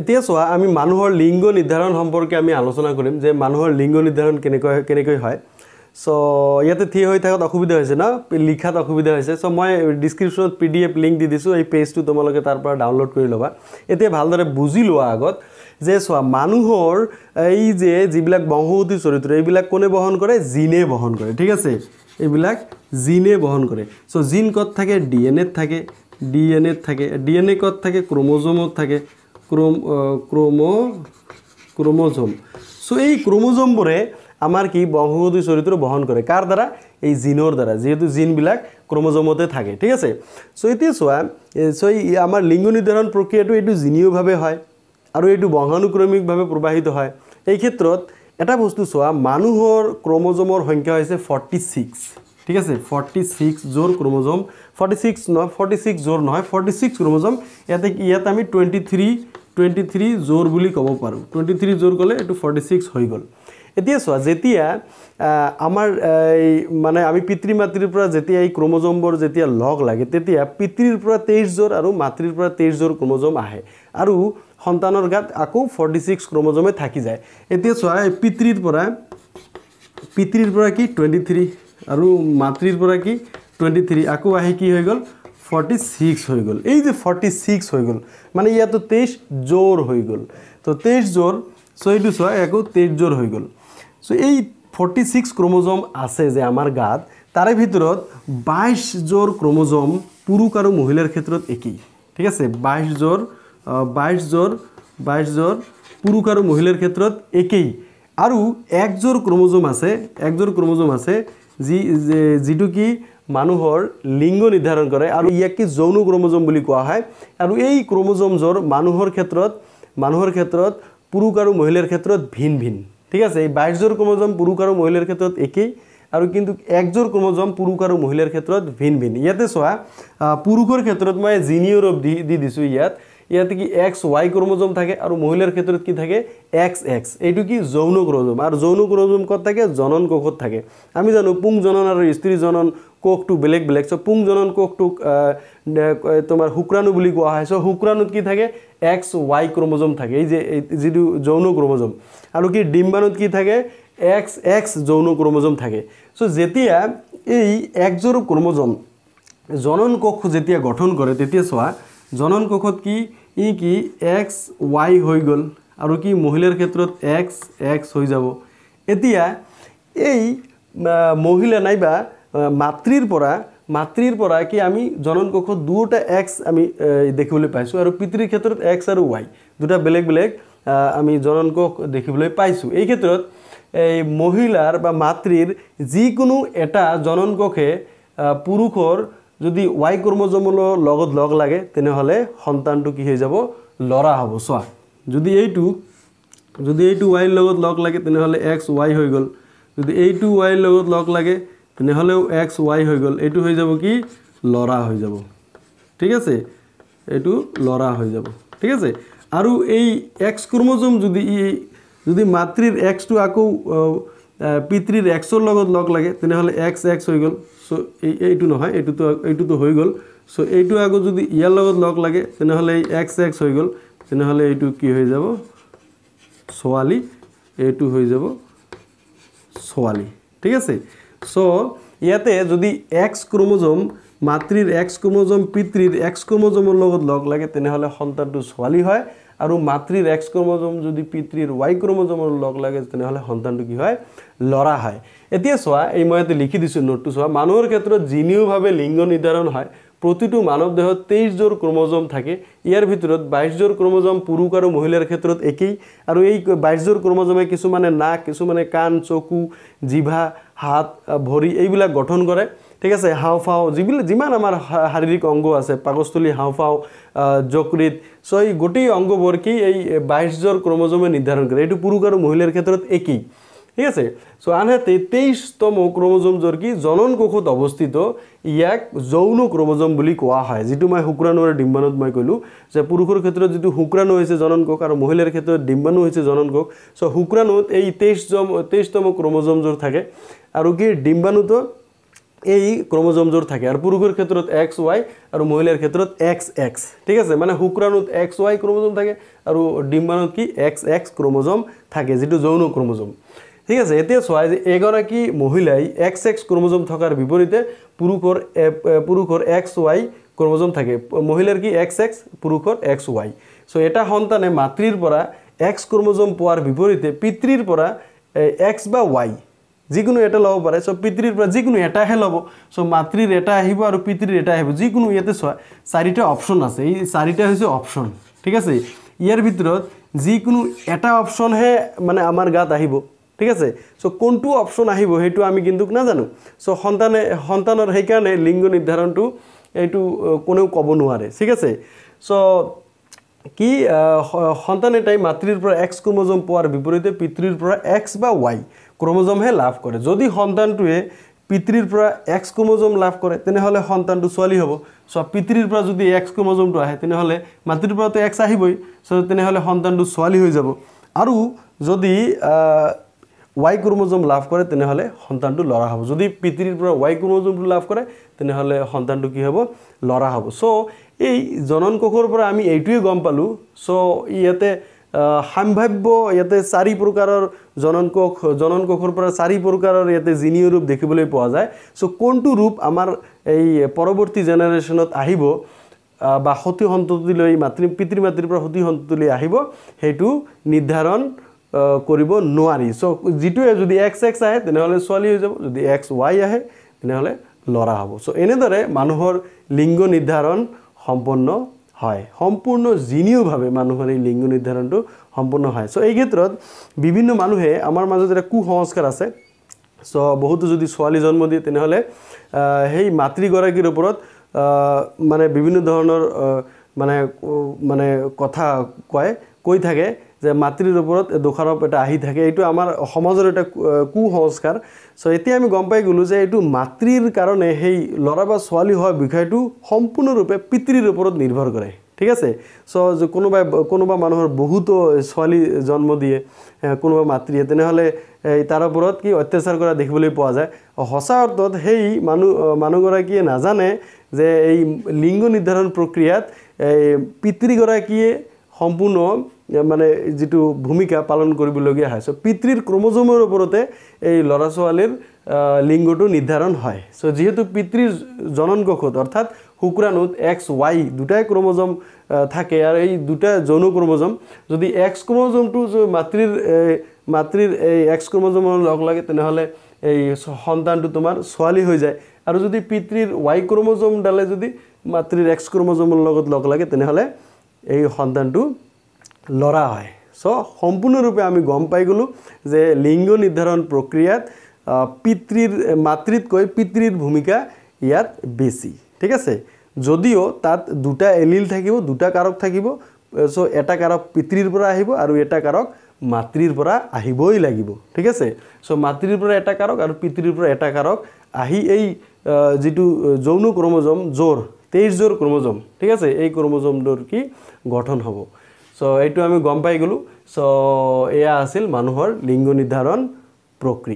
এতিয়া চোৱা আমি মানুহৰ লিংগ নিৰ্ধাৰণ সম্পৰ্কে আমি আলোচনা কৰিম যে মানুহৰ লিংগ নিৰ্ধাৰণ কেনেকৈ কেনেকৈ হয় চ' ইয়াতে থিয় হৈ থাকোঁত অসুবিধা হৈছে ন লিখাত অসুবিধা হৈছে চ' মই ডিছক্ৰিপশ্যনত পি ডি এফ লিংক দি দিছোঁ এই পেজটো তোমালোকে তাৰ পৰা ডাউনলোড কৰি ল'বা এতিয়া ভালদৰে বুজি লোৱা আগত যে চোৱা মানুহৰ এই যে যিবিলাক বংশৱতী চৰিত্ৰ এইবিলাক কোনে বহন কৰে জিনে বহন কৰে ঠিক আছে এইবিলাক জিনে বহন কৰে চ' জিন ক'ত থাকে ডি এন এত থাকে ডি এন এত থাকে ডি এন এ ক'ত থাকে ক্ৰমজমত থাকে ক্ৰম ক্ৰম ক্ৰমজম চ' এই ক্ৰমজমবোৰে আমাৰ কি বংশগত চৰিত্ৰ বহন কৰে কাৰ দ্বাৰা এই জিনৰ দ্বাৰা যিহেতু জিনবিলাক ক্ৰমজমতে থাকে ঠিক আছে চ' এতিয়া চোৱা চ' এই আমাৰ লিংগ নিৰ্ধাৰণ প্ৰক্ৰিয়াটো এইটো জিনীয়ভাৱে হয় আৰু এইটো বংশানুক্ৰমিকভাৱে প্ৰবাহিত হয় এই ক্ষেত্ৰত এটা বস্তু চোৱা মানুহৰ ক্ৰমজমৰ সংখ্যা হৈছে ফৰ্টি ছিক্স ঠিক আছে ফৰ্টি ছিক্স জ'ৰ ক্ৰমজম ফৰ্টি ছিক্স নহয় ফৰ্টি ছিক্স জ'ৰ নহয় ফৰ্টি ছিক্স ক্ৰমজম ইয়াতে ইয়াত আমি টুৱেণ্টি থ্ৰী টুৱেণ্টি থ্ৰী জ'ৰ বুলি ক'ব পাৰোঁ টুৱেণ্টি থ্ৰী জ'ৰ গ'লে এইটো ফৰ্টি ছিক্স হৈ গ'ল এতিয়া চোৱা যেতিয়া আমাৰ এই মানে আমি পিতৃ মাতৃৰ পৰা যেতিয়া এই ক্ৰমজমবোৰ যেতিয়া লগ লাগে তেতিয়া পিতৃৰ পৰা তেইছ জ'ৰ আৰু মাতৃৰ পৰা তেইছ জ'ৰ ক্ৰমজম আহে আৰু সন্তানৰ গাত আকৌ ফৰ্টি ছিক্স ক্ৰমজমে থাকি যায় এতিয়া চোৱা পিতৃৰ পৰা পিতৃৰ পৰা কি টুৱেণ্টি থ্ৰী আৰু মাতৃৰ পৰা কি টুৱেণ্টি থ্ৰী আকৌ আহি কি হৈ গ'ল 46 হৈ গ'ল এই যে 46 হৈ গ'ল মানে ইয়াতো 23 জোৰ হৈ গ'ল তো 23 জোৰ ছয়টো ছয় একো 23 জোৰ হৈ গ'ল সো এই 46 ক্ৰোমোজম আছে যে আমাৰ গাত তাৰে ভিতৰত 22 জোৰ ক্ৰোমোজম পুৰুষ আৰু মহিলাৰ ক্ষেত্ৰত একেই ঠিক আছে 22 জোৰ 22 জোৰ 22 জোৰ পুৰুষ আৰু মহিলাৰ ক্ষেত্ৰত একেই আৰু এক জোৰ ক্ৰোমোজম আছে এক জোৰ ক্ৰোমোজম আছে যি যিটো কি মানুহৰ লিংগ নিৰ্ধাৰণ কৰে আৰু ইয়াক কি যৌন ক্ৰমজম বুলি কোৱা হয় আৰু এই ক্ৰমজমযোৰ মানুহৰ ক্ষেত্ৰত মানুহৰ ক্ষেত্ৰত পুৰুষ আৰু মহিলাৰ ক্ষেত্ৰত ভিন ভিন ঠিক আছে এই বাইছযোৰ ক্ৰমজম পুৰুষ আৰু মহিলাৰ ক্ষেত্ৰত একেই আৰু কিন্তু একযোৰ ক্ৰমজম পুৰুষ আৰু মহিলাৰ ক্ষেত্ৰত ভিন ভিন ইয়াতে চোৱা পুৰুষৰ ক্ষেত্ৰত মই জিনিয়ৰ অফ দি দিছোঁ ইয়াত ইয়াতে কি এক্স ওয়াই ক্ৰমজম থাকে আৰু মহিলাৰ ক্ষেত্ৰত কি থাকে এক্স এক্স এইটো কি যৌন ক্ৰমজম আৰু যৌন ক্ৰমজম কত থাকে জনন কোষত থাকে আমি জানো পুং জনন আর স্ত্রী জনন কোষটো বেলেগ বেলেগ চ' পুং জনন কোষটু তোমার শুক্রাণু বলে কোয়া হয় চ' শুক্ৰাণুত কি থাকে এক্স ৱাই ক্ৰমজম থাকে এই যে যিটো যৌন ক্ৰমজম আৰু কি ডিম্বাণুত কি থাকে এক্স এক্স যৌন ক্ৰমজম থাকে চ' যেতিয়া এই একজোৰ ক্ৰমজম জনন কোষ যেতিয়া গঠন কৰে তেতিয়া চোৱা জনন কোষত কি ই কি এক্স ৱাই হৈ গ'ল আৰু কি মহিলাৰ ক্ষেত্ৰত এক্স এক্স হৈ যাব এতিয়া এই মহিলা নাইবা মাতৃৰ পৰা মাতৃৰ পৰা কি আমি জনন কক্ষত দুটা এক্স আমি দেখিবলৈ পাইছোঁ আৰু পিতৃৰ ক্ষেত্ৰত এক্স আৰু ৱাই দুটা বেলেগ বেলেগ আমি জনন কক্ষ দেখিবলৈ পাইছোঁ এই ক্ষেত্ৰত এই মহিলাৰ বা মাতৃৰ যিকোনো এটা জনন কক্ষে পুৰুষৰ যদি ৱাই ক্ৰমজমনৰ লগত লগ লাগে তেনেহ'লে সন্তানটো কি হৈ যাব ল'ৰা হ'ব চোৱা যদি এইটো যদি এইটো ৱাইৰ লগত লগ লাগে তেনেহ'লে এক্স ৱাই হৈ গ'ল যদি এইটো ৱাইৰ লগত লগ লাগে তেনেহ'লেও এক্স ৱাই হৈ গ'ল এইটো হৈ যাব কি ল'ৰা হৈ যাব ঠিক আছে এইটো ল'ৰা হৈ যাব ঠিক আছে আৰু এই এক্স ক্ৰমজম যদি ই যদি মাতৃৰ এক্সটো আকৌ পিতৃৰ এক্সৰ লগত লগ লাগে তেনেহ'লে এক্স এক্স হৈ গ'ল চ' এই এইটো নহয় এইটোতো এইটোতো হৈ গ'ল চ' এইটো আগত যদি ইয়াৰ লগত লগ লাগে তেনেহ'লে এই এক্স এক্স হৈ গ'ল তেনেহ'লে এইটো কি হৈ যাব ছোৱালী এইটো হৈ যাব ছোৱালী ঠিক আছে চ' ইয়াতে যদি এক্স ক্ৰমজম মাতৃৰ এক্স ক্ৰমজম পিতৃৰ এক্স ক্ৰমজমৰ লগত লগ লাগে তেনেহ'লে সন্তানটো ছোৱালী হয় আৰু মাতৃৰ এক্স ক্ৰমজম যদি পিতৃৰ ৱাই ক্ৰমজমৰ লগ লাগে তেনেহ'লে সন্তানটো কি হয় ল'ৰা হয় এতিয়া চোৱা এই মই ইয়াতে লিখি দিছোঁ নোটটো চোৱা মানুহৰ ক্ষেত্ৰত যিনিওভাৱে লিংগ নিৰ্ধাৰণ হয় প্ৰতিটো মানৱ দেহত তেইছযোৰ ক্ৰমজম থাকে ইয়াৰ ভিতৰত বাইছযোৰ ক্ৰমজম পুৰুষ আৰু মহিলাৰ ক্ষেত্ৰত একেই আৰু এই বাইছযোৰ ক্ৰমজমে কিছুমানে নাক কিছুমানে কাণ চকু জিভা হাত ভৰি এইবিলাক গঠন কৰে ঠিক আছে হাওঁফাও যিবিলাক যিমান আমাৰ শাৰীৰিক অংগ আছে পাগজতলি হাওঁফাও যকৃত চ' এই গোটেই অংগবোৰ কি এই বাইছযোৰ ক্ৰমজমে নিৰ্ধাৰণ কৰে এইটো পুৰুষ আৰু মহিলাৰ ক্ষেত্ৰত একেই ঠিক আছে চ' আনহাতে তেইছতম ক্ৰমজম যোৰ কি জনন কোষত অৱস্থিত ইয়াক যৌন ক্ৰমজম বুলি কোৱা হয় যিটো মই শুক্ৰাণু আৰু ডিম্বাণুত মই ক'লোঁ যে পুৰুষৰ ক্ষেত্ৰত যিটো শুক্ৰাণু হৈছে জনন কোষ আৰু মহিলাৰ ক্ষেত্ৰত ডিম্বাণু হৈছে জনন কোষ চ' শুক্ৰাণুত এই তেইছজম তেইছতম ক্ৰমজম যোৰ থাকে আৰু কি ডিম্বাণুটো এই ক্ৰমজমযোৰ থাকে আৰু পুৰুষৰ ক্ষেত্ৰত এক্স ৱাই আৰু মহিলাৰ ক্ষেত্ৰত এক্স এক্স ঠিক আছে মানে শুক্ৰাণুত এক্স ৱাই ক্ৰমজম থাকে আৰু ডিম্বানুত কি এক্স এক্স ক্ৰমজম থাকে যিটো যৌন ক্ৰমজম ঠিক আছে এতিয়া চোৱা যে এগৰাকী মহিলাই এক্স এক্স ক্ৰমজম থকাৰ বিপৰীতে পুৰুষৰ পুৰুষৰ এক্স ৱাই ক্ৰমজম থাকে মহিলাৰ কি এক্স এক্স পুৰুষৰ এক্স ৱাই চ' এটা সন্তানে মাতৃৰ পৰা এক্স ক্ৰমজম পোৱাৰ বিপৰীতে পিতৃৰ পৰা এক্স বা ৱাই যিকোনো এটা ল'ব পাৰে চ' পিতৃৰ পৰা যিকোনো এটাহে ল'ব চ' মাতৃৰ এটা আহিব আৰু পিতৃৰ এটা আহিব যিকোনো ইয়াতে চোৱা চাৰিটা অপশ্যন আছে এই চাৰিটা হৈছে অপশ্যন ঠিক আছে ইয়াৰ ভিতৰত যিকোনো এটা অপশ্যনহে মানে আমাৰ গাত আহিব ঠিক আছে চ' কোনটো অপশ্যন আহিব সেইটো আমি কিন্তু নাজানো চ' সন্তানে সন্তানৰ সেইকাৰণে লিংগ নিৰ্ধাৰণটো এইটো কোনেও ক'ব নোৱাৰে ঠিক আছে চ' কি সন্তান এটাই মাতৃৰ পৰা এক্স ক্ৰমজম পোৱাৰ বিপৰীতে পিতৃৰ পৰা এক্স বা ৱাই ক্ৰমজমহে লাভ কৰে যদি সন্তানটোৱে পিতৃৰ পৰা এক্স ক্ৰমজম লাভ কৰে তেনেহ'লে সন্তানটো ছোৱালী হ'ব চ' পিতৃৰ পৰা যদি এক্স ক্ৰমজমটো আহে তেনেহ'লে মাতৃৰ পৰাতো এক্স আহিবই চ' তেনেহ'লে সন্তানটো ছোৱালী হৈ যাব আৰু যদি ৱাই ক্ৰমজম লাভ কৰে তেনেহ'লে সন্তানটো ল'ৰা হ'ব যদি পিতৃৰ পৰা ৱাই ক্ৰমজমটো লাভ কৰে তেনেহ'লে সন্তানটো কি হ'ব ল'ৰা হ'ব চ' এই জনন কোষৰ পৰা আমি এইটোৱে গম পালোঁ চ' ইয়াতে সাম্ভাব্য ইয়াতে চাৰি প্ৰকাৰৰ জননকোষ জননকোষৰ পৰা চাৰি প্ৰকাৰৰ ইয়াতে জিনীয় ৰূপ দেখিবলৈ পোৱা যায় চ' কোনটো ৰূপ আমাৰ এই পৰৱৰ্তী জেনেৰেশ্যনত আহিব বা সতী সন্ততিলৈ মাতৃ পিতৃ মাতৃৰ পৰা সতী সন্ততিলৈ আহিব সেইটো নিৰ্ধাৰণ কৰিব নোৱাৰি চ' যিটোৱে যদি এক্স এক্স আহে তেনেহ'লে ছোৱালী হৈ যাব যদি এক্স ৱাই আহে তেনেহ'লে ল'ৰা হ'ব চ' এনেদৰে মানুহৰ লিংগ নিৰ্ধাৰণ সম্পন্ন হয় সম্পূৰ্ণ জিনিয়ভাৱে মানুহৰ এই লিংগ নিৰ্ধাৰণটো সম্পূৰ্ণ হয় চ' এই ক্ষেত্ৰত বিভিন্ন মানুহে আমাৰ মাজত এটা কু সংস্কাৰ আছে চ' বহুতো যদি ছোৱালী জন্ম দিয়ে তেনেহ'লে সেই মাতৃগৰাকীৰ ওপৰত মানে বিভিন্ন ধৰণৰ মানে মানে কথা কয় কৈ থাকে যে মাতৃৰ ওপৰত দোষাৰোপ এটা আহি থাকে এইটো আমাৰ সমাজৰ এটা কু সংস্কাৰ চ' এতিয়া আমি গম পাই গ'লোঁ যে এইটো মাতৃৰ কাৰণে সেই ল'ৰা বা ছোৱালী হোৱা বিষয়টো সম্পূৰ্ণৰূপে পিতৃৰ ওপৰত নিৰ্ভৰ কৰে ঠিক আছে চ' কোনোবাই কোনোবা মানুহৰ বহুতো ছোৱালী জন্ম দিয়ে কোনোবা মাতৃয়ে তেনেহ'লে এই তাৰ ওপৰত কি অত্যাচাৰ কৰা দেখিবলৈ পোৱা যায় সঁচা অৰ্থত সেই মানুহ মানুহগৰাকীয়ে নাজানে যে এই লিংগ নিৰ্ধাৰণ প্ৰক্ৰিয়াত এই পিতৃগৰাকীয়ে সম্পূৰ্ণ মানে যিটো ভূমিকা পালন কৰিবলগীয়া হয় চ' পিতৃৰ ক্ৰমজমৰ ওপৰতে এই ল'ৰা ছোৱালীৰ লিংগটো নিৰ্ধাৰণ হয় চ' যিহেতু পিতৃৰ জনন জননকোষত অৰ্থাৎ শুক্ৰাণুত এক্স ৱাই দুটাই ক্ৰমজম থাকে আৰু এই দুটা যৌন ক্ৰমজম যদি এক্স ক্ৰমজমটো মাতৃৰ মাতৃৰ এই এক্স ক্ৰমজমৰ লগ লাগে তেনেহ'লে এই সন্তানটো তোমাৰ ছোৱালী হৈ যায় আৰু যদি পিতৃৰ ৱাই ক্ৰমজমডালে যদি মাতৃৰ এক্স ক্ৰমজমৰ লগত লগ লাগে তেনেহ'লে এই সন্তানটো লৰা হয় চ' সম্পূৰ্ণৰূপে আমি গম পাই গ'লোঁ যে লিংগ নিৰ্ধাৰণ প্ৰক্ৰিয়াত পিতৃৰ মাতৃতকৈ পিতৃৰ ভূমিকা ইয়াত বেছি ঠিক আছে যদিও তাত দুটা এলিল থাকিব দুটা কাৰক থাকিব চ' এটা কাৰক পিতৃৰ পৰা আহিব আৰু এটা কাৰক মাতৃৰ পৰা আহিবই লাগিব ঠিক আছে চ' মাতৃৰ পৰা এটা কাৰক আৰু পিতৃৰ পৰা এটা কাৰক আহি এই যিটো যৌন ক্ৰমজম জ্বৰ তেইছ জ্বৰ ক্ৰমজম ঠিক আছে এই ক্ৰমজমটোৰ কি গঠন হ'ব চ' এইটো আমি গম পাই গ'লোঁ চ' এয়া আছিল মানুহৰ লিংগ নিৰ্ধাৰণ প্ৰক্ৰিয়া